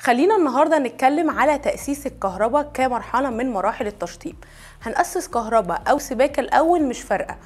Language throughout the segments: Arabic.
خلينا النهارده نتكلم على تاسيس الكهرباء كمرحله من مراحل التشطيب هنأسس كهرباء او سباكه الاول مش فارقه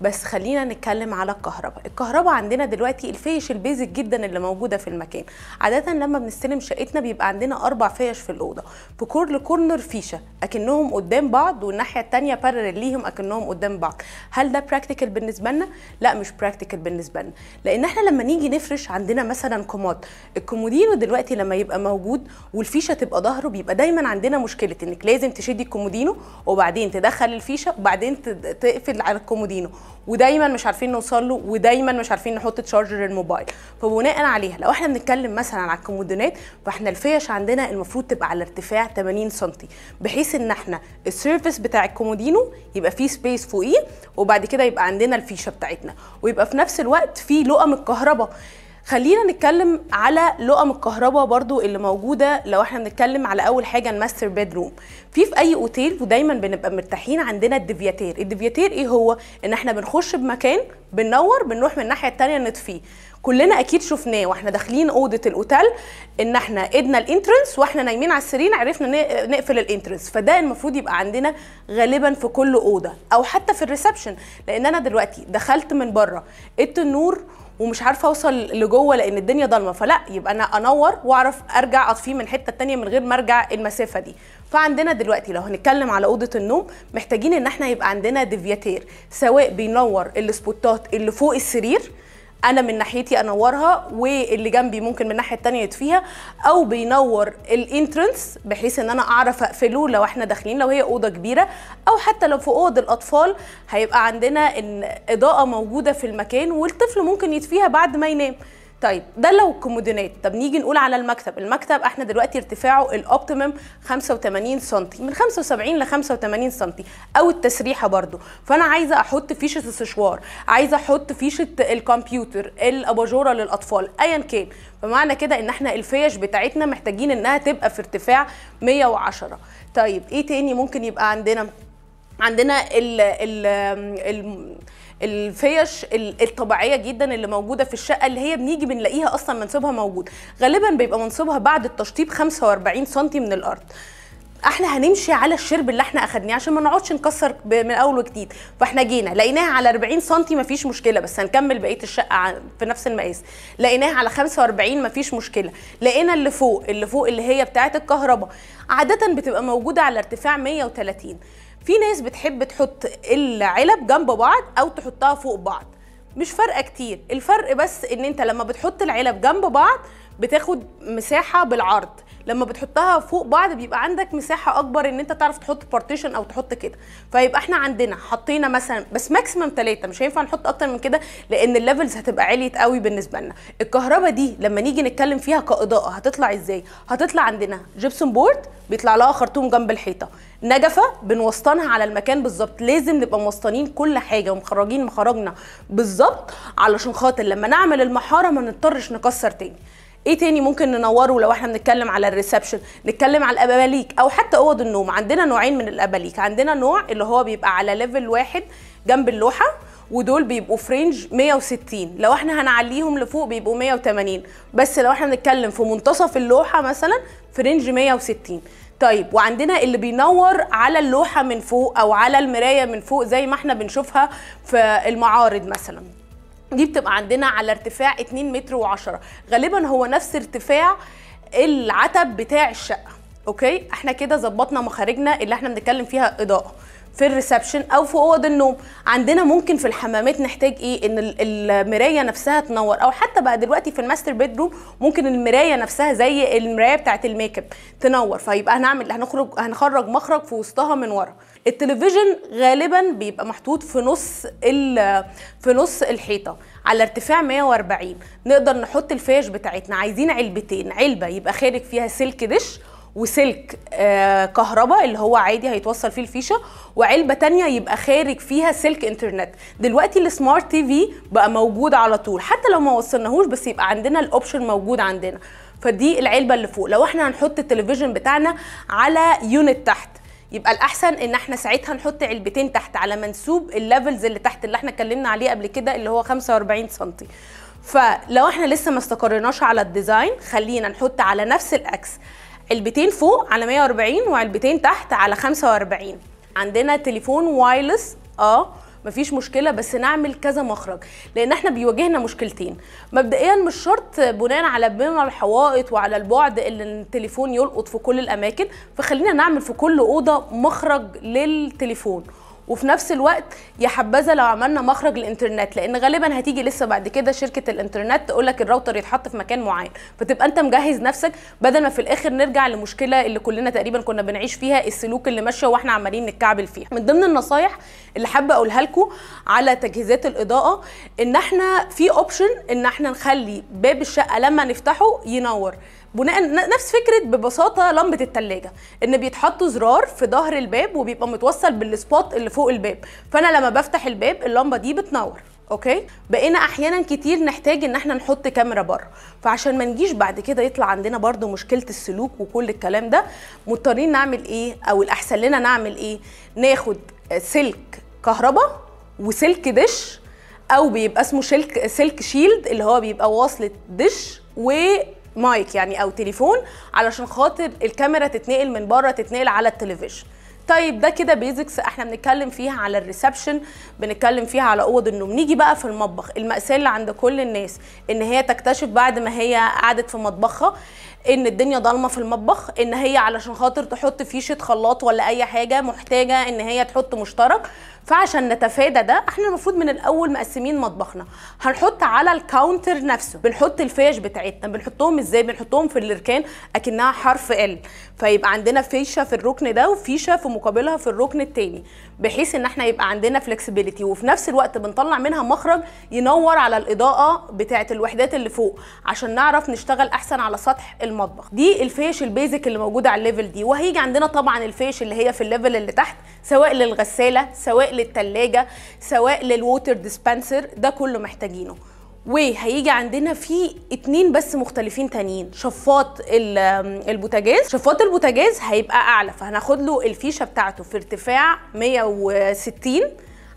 بس خلينا نتكلم على الكهرباء الكهرباء عندنا دلوقتي الفيش البيزك جدا اللي موجوده في المكان عاده لما بنستلم شقتنا بيبقى عندنا اربع فيش في الاوضه في كل كورنر فيشه اكنهم قدام بعض والناحيه الثانيه بارل ليهم اكنهم قدام بعض هل ده براكتيكال بالنسبه لنا لا مش براكتيكال بالنسبه لنا لان احنا لما نيجي نفرش عندنا مثلا كومود الكومودينو دلوقتي لما يبقى موجود والفيشه تبقى ظهره بيبقى دايما عندنا مشكله انك لازم تشدي الكومودينو وبعدين تدخل الفيشه وبعدين تقفل على الكومودينو ودايما مش عارفين نوصل له ودايما مش عارفين نحط تشارجر الموبايل فبناء عليها لو احنا بنتكلم مثلا على الكومودينات فاحنا الفيش عندنا المفروض تبقى على ارتفاع 80 سم بحيث ان احنا السيرفيس بتاع الكومودينو يبقى فيه سبيس فوقيه وبعد كده يبقى عندنا الفيشه بتاعتنا ويبقى في نفس الوقت فيه لقم الكهرباء خلينا نتكلم على لقم الكهرباء برضو اللي موجوده لو احنا بنتكلم على اول حاجه الماستر بيدروم في في اي اوتيل ودايما بنبقى مرتاحين عندنا الديفياتير الديفياتير ايه هو ان احنا بنخش بمكان بننور بنروح من الناحيه الثانيه نطفيه كلنا اكيد شفناه واحنا داخلين اوضه الاوتيل ان احنا ادنا الانترنس واحنا نايمين على السرير عرفنا نقفل الانترنس فده المفروض يبقى عندنا غالبا في كل اوضه او حتى في الريسبشن لان انا دلوقتي دخلت من بره ادت النور ومش عارفه اوصل لجوه لان الدنيا ضلمه فلا يبقى انا انور واعرف ارجع اطفيه من حته تانية من غير ما ارجع المسافه دي فعندنا دلوقتي لو هنتكلم على اوضه النوم محتاجين ان احنا يبقى عندنا ديفياتير سواء بينور السبوتات اللي فوق السرير انا من ناحيتي انورها واللي جنبي ممكن من الناحيه الثانيه يطفيها او بينور الانترنس بحيث ان انا اعرف اقفله لو احنا داخلين لو هي اوضه كبيره او حتى لو في اوض الاطفال هيبقى عندنا ان اضاءه موجوده في المكان والطفل ممكن يطفيها بعد ما ينام طيب ده لو الكومودينات طب نيجي نقول على المكتب المكتب احنا دلوقتي ارتفاعه الاوبتيمم 85 سم من 75 ل 85 سم او التسريحه برده فانا عايزه احط فيشه السشوار عايزه احط فيشه الكمبيوتر الاباجوره للاطفال ايا كان فمعنى كده ان احنا الفيش بتاعتنا محتاجين انها تبقى في ارتفاع 110 طيب ايه تاني ممكن يبقى عندنا عندنا ال ال, ال الفيش الطبيعيه جدا اللي موجوده في الشقه اللي هي بنيجي بنلاقيها اصلا منسوبها موجود غالبا بيبقى منسوبها بعد التشطيب 45 سم من الارض احنا هنمشي على الشرب اللي احنا اخدناه عشان ما نقعدش نكسر من اول وجديد فاحنا جينا لقيناها على 40 سم مفيش مشكله بس هنكمل بقيه الشقه في نفس المقاس لقيناها على 45 مفيش مشكله لقينا اللي فوق اللي فوق اللي هي بتاعه الكهرباء عاده بتبقى موجوده على ارتفاع 130 في ناس بتحب تحط العلب جنب بعض او تحطها فوق بعض مش فارقه كتير الفرق بس ان انت لما بتحط العلب جنب بعض بتاخد مساحه بالعرض لما بتحطها فوق بعض بيبقى عندك مساحه اكبر ان انت تعرف تحط بارتيشن او تحط كده فيبقى احنا عندنا حطينا مثلا بس ماكسيمم ثلاثه مش هينفع نحط اكتر من كده لان الليفلز هتبقى عاليه قوي بالنسبه لنا الكهرباء دي لما نيجي نتكلم فيها كاضاءه هتطلع ازاي هتطلع عندنا جبسون بورد بيطلع لها خرطوم جنب الحيطه نجفه بنوسطنها على المكان بالظبط لازم نبقى موسطنين كل حاجه ومخرجين مخرجنا بالظبط علشان خاطر لما نعمل المحاره ما نضطرش نكسر تاني ايه تاني ممكن ننوره لو احنا بنتكلم على الريسبشن نتكلم على الاباليك او حتى اوض النوم عندنا نوعين من الاباليك عندنا نوع اللي هو بيبقى على ليفل واحد جنب اللوحه ودول بيبقوا في رينج 160 لو احنا هنعليهم لفوق بيبقوا 180 بس لو احنا بنتكلم في منتصف اللوحه مثلا في رينج 160 طيب وعندنا اللي بينور على اللوحه من فوق او على المرايه من فوق زي ما احنا بنشوفها في المعارض مثلا دي بتبقى عندنا على ارتفاع 2 متر و10 غالبا هو نفس ارتفاع العتب بتاع الشقه اوكي احنا كده ظبطنا مخارجنا اللي احنا بنتكلم فيها اضاءه في الريسبشن او في اوض النوم عندنا ممكن في الحمامات نحتاج ايه ان المرايه نفسها تنور او حتى بقى دلوقتي في الماستر بيدروم ممكن المرايه نفسها زي المرايه بتاعه الميك اب تنور فيبقى هنعمل هنخرج هنخرج مخرج في وسطها من ورا التلفزيون غالبا بيبقى محطوط في نص في نص الحيطه على ارتفاع 140 نقدر نحط الفيش بتاعتنا عايزين علبتين علبه يبقى خارج فيها سلك دش وسلك آه، كهرباء اللي هو عادي هيتوصل فيه الفيشه وعلبه تانية يبقى خارج فيها سلك انترنت دلوقتي السمارت تي في بقى موجود على طول حتى لو ما وصلناهوش بس يبقى عندنا الاوبشن موجود عندنا فدي العلبه اللي فوق لو احنا هنحط التلفزيون بتاعنا على يونت تحت يبقى الاحسن ان احنا ساعتها نحط علبتين تحت على منسوب الليفلز اللي تحت اللي احنا اتكلمنا عليه قبل كده اللي هو 45 سم فلو احنا لسه ما استقريناش على الديزاين خلينا نحط على نفس الاكس علبتين فوق على 140 وعلبتين تحت على 45 عندنا تليفون وايرلس اه مفيش مشكله بس نعمل كذا مخرج لان احنا بيواجهنا مشكلتين مبدئيا مش شرط بناء على بناء الحوائط وعلى البعد اللي التليفون يلقط في كل الاماكن فخلينا نعمل في كل اوضه مخرج للتليفون وفي نفس الوقت يا حبذا لو عملنا مخرج الانترنت لان غالبا هتيجي لسه بعد كده شركه الانترنت تقول لك الراوتر يتحط في مكان معين فتبقى انت مجهز نفسك بدل ما في الاخر نرجع لمشكله اللي كلنا تقريبا كنا بنعيش فيها السلوك اللي ماشيه واحنا عمالين نتكعبل فيها من ضمن النصايح اللي حابه اقولها لكم على تجهيزات الاضاءه ان احنا في اوبشن ان احنا نخلي باب الشقه لما نفتحه ينور بناء نفس فكره ببساطه لمبه الثلاجه ان بيتحط زرار في ظهر الباب وبيبقى متوصل بالسبوت اللي فوق الباب فانا لما بفتح الباب اللمبه دي بتنور اوكي بقينا احيانا كتير نحتاج ان احنا نحط كاميرا بره فعشان ما نجيش بعد كده يطلع عندنا برضو مشكله السلوك وكل الكلام ده مضطرين نعمل ايه او الاحسن لنا نعمل ايه ناخد سلك كهرباء وسلك دش او بيبقى اسمه سلك سلك شيلد اللي هو بيبقى واصله دش و مايك يعني او تليفون علشان خاطر الكاميرا تتنقل من بره تتنقل على التلفزيون طيب ده كده بيزكس احنا بنتكلم فيها على الريسبشن بنتكلم فيها على اوض النوم نيجي بقى في المطبخ المأساة اللي عند كل الناس ان هي تكتشف بعد ما هي قعدت في مطبخها ان الدنيا ضلمه في المطبخ ان هي علشان خاطر تحط فيشه خلاط ولا اي حاجه محتاجه ان هي تحط مشترك فعشان نتفادى ده احنا المفروض من الاول مقسمين مطبخنا هنحط على الكاونتر نفسه بنحط الفيش بتاعتنا بنحطهم ازاي بنحطهم في الاركان اكنها حرف ال فيبقى عندنا فيشه في الركن ده وفيشه في مقابلها في الركن التاني بحيث ان احنا يبقى عندنا فلكسبيليتي وفي نفس الوقت بنطلع منها مخرج ينور على الاضاءه بتاعه الوحدات اللي فوق عشان نعرف نشتغل احسن على سطح المطبخ دي الفيش البيزك اللي موجوده على الليفل دي وهيجي عندنا طبعا الفيش اللي هي في الليفل اللي تحت سواء للغساله سواء للثلاجه سواء للووتر ديسبنسر ده كله محتاجينه وهيجي عندنا في اتنين بس مختلفين تانيين شفاط البوتاجاز شفاط البوتاجاز هيبقى اعلى فهناخد له الفيشه بتاعته في ارتفاع 160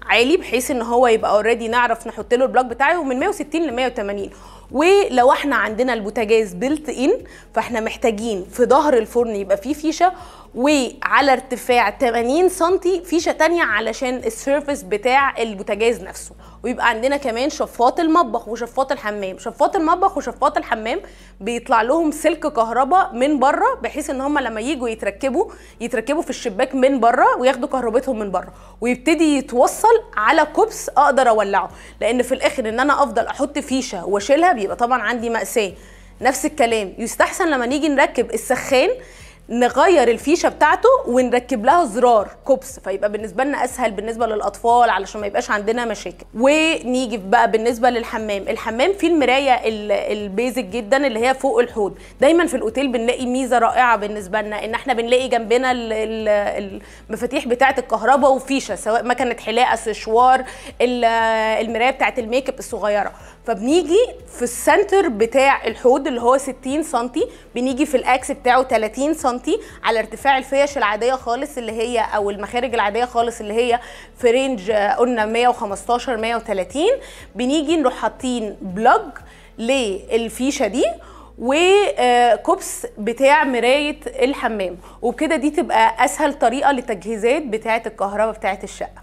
عالي بحيث ان هو يبقى اوريدي نعرف نحط له البلوك بتاعه من 160 ل 180 ولو احنا عندنا البوتاجاز بلت ان فاحنا محتاجين في ظهر الفرن يبقى فيه فيشه وعلى ارتفاع 80 سم فيشه تانية علشان السيرفس بتاع البوتاجاز نفسه ويبقى عندنا كمان شفاط المطبخ وشفاط الحمام شفاط المطبخ وشفاط الحمام بيطلع لهم سلك كهرباء من بره بحيث ان هم لما يجوا يتركبوا يتركبوا في الشباك من بره وياخدوا كهربتهم من بره ويبتدي يتوصل على كوبس اقدر اولعه لان في الاخر ان انا افضل احط فيشه واشيلها بيبقى طبعا عندي ماساه نفس الكلام يستحسن لما نيجي نركب السخان نغير الفيشه بتاعته ونركب لها زرار كوبس فيبقى بالنسبه لنا اسهل بالنسبه للاطفال علشان ما يبقاش عندنا مشاكل ونيجي بقى بالنسبه للحمام الحمام فيه المرايه البيزك جدا اللي هي فوق الحوض دايما في الاوتيل بنلاقي ميزه رائعه بالنسبه لنا ان احنا بنلاقي جنبنا المفاتيح بتاعه الكهرباء وفيشه سواء ما كانت حلاقه سشوار المرايه بتاعه الميك اب الصغيره فبنيجي في السنتر بتاع الحوض اللي هو 60 سم بنيجي في الاكس بتاعه 30 سم على ارتفاع الفيش العاديه خالص اللي هي او المخارج العاديه خالص اللي هي في رينج آه، قلنا 115 130 بنيجي نروح حاطين بلج للفيشه دي وكوبس آه، بتاع مرايه الحمام وبكده دي تبقى اسهل طريقه للتجهيزات بتاعه الكهرباء بتاعه الشقه